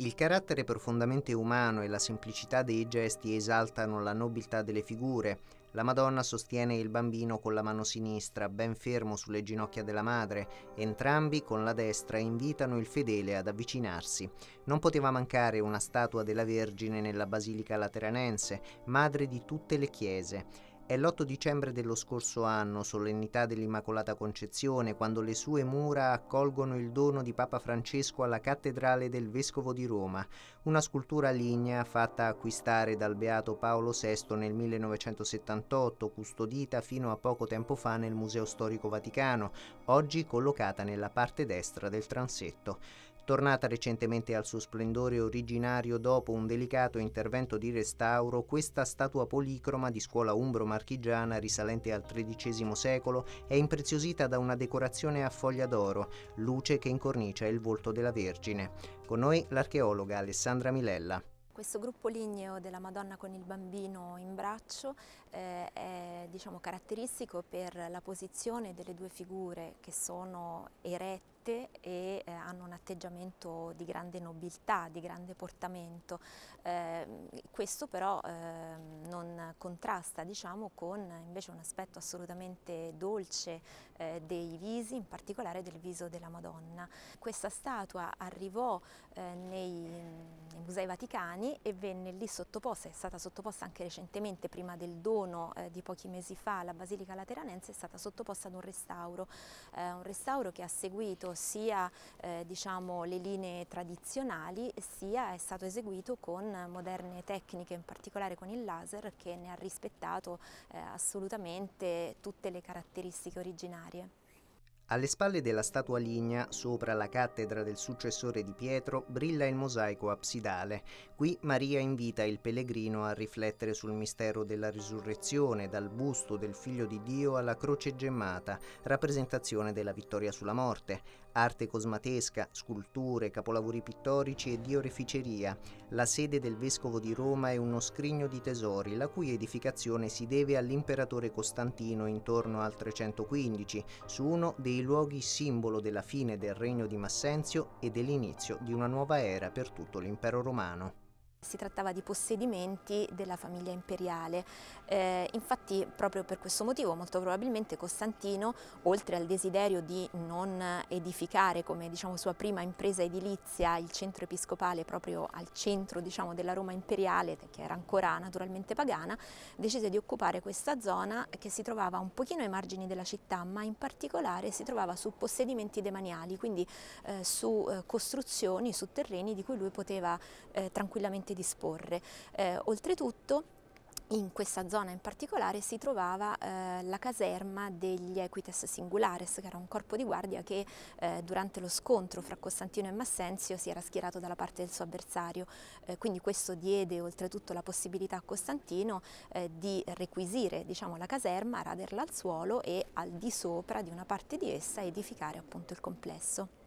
Il carattere profondamente umano e la semplicità dei gesti esaltano la nobiltà delle figure. La Madonna sostiene il bambino con la mano sinistra, ben fermo sulle ginocchia della madre, entrambi con la destra invitano il fedele ad avvicinarsi. Non poteva mancare una statua della Vergine nella Basilica Lateranense, madre di tutte le chiese. È l'8 dicembre dello scorso anno, solennità dell'Immacolata Concezione, quando le sue mura accolgono il dono di Papa Francesco alla cattedrale del Vescovo di Roma, una scultura lignea fatta acquistare dal Beato Paolo VI nel 1978, custodita fino a poco tempo fa nel Museo Storico Vaticano, oggi collocata nella parte destra del transetto. Tornata recentemente al suo splendore originario dopo un delicato intervento di restauro, questa statua policroma di scuola umbro-marchigiana risalente al XIII secolo è impreziosita da una decorazione a foglia d'oro, luce che incornicia il volto della Vergine. Con noi l'archeologa Alessandra Milella. Questo gruppo ligneo della Madonna con il bambino in braccio eh, è diciamo, caratteristico per la posizione delle due figure che sono erette e eh, hanno atteggiamento di grande nobiltà, di grande portamento. Eh, questo però eh, non contrasta diciamo, con invece un aspetto assolutamente dolce eh, dei visi, in particolare del viso della Madonna. Questa statua arrivò eh, nei, nei, Musei Vaticani e venne lì sottoposta, è stata sottoposta anche recentemente, prima del dono eh, di pochi mesi fa alla Basilica Lateranense, è stata sottoposta ad un restauro, eh, un restauro che ha seguito sia diciamo, diciamo, le linee tradizionali sia è stato eseguito con moderne tecniche, in particolare con il laser che ne ha rispettato eh, assolutamente tutte le caratteristiche originarie. Alle spalle della statua lignea, sopra la cattedra del successore di Pietro, brilla il mosaico absidale. Qui Maria invita il pellegrino a riflettere sul mistero della risurrezione, dal busto del figlio di Dio alla croce gemmata, rappresentazione della vittoria sulla morte, arte cosmatesca, sculture, capolavori pittorici e di oreficeria. La sede del vescovo di Roma è uno scrigno di tesori, la cui edificazione si deve all'imperatore Costantino intorno al 315, su uno dei dei luoghi simbolo della fine del regno di Massenzio e dell'inizio di una nuova era per tutto l'impero romano. Si trattava di possedimenti della famiglia imperiale, eh, infatti proprio per questo motivo molto probabilmente Costantino, oltre al desiderio di non edificare come diciamo, sua prima impresa edilizia il centro episcopale proprio al centro diciamo, della Roma imperiale, che era ancora naturalmente pagana, decise di occupare questa zona che si trovava un pochino ai margini della città, ma in particolare si trovava su possedimenti demaniali, quindi eh, su eh, costruzioni, su terreni di cui lui poteva eh, tranquillamente disporre. Eh, oltretutto in questa zona in particolare si trovava eh, la caserma degli Equites Singulares, che era un corpo di guardia che eh, durante lo scontro fra Costantino e Massenzio si era schierato dalla parte del suo avversario. Eh, quindi questo diede oltretutto la possibilità a Costantino eh, di requisire diciamo, la caserma, raderla al suolo e al di sopra di una parte di essa edificare appunto il complesso.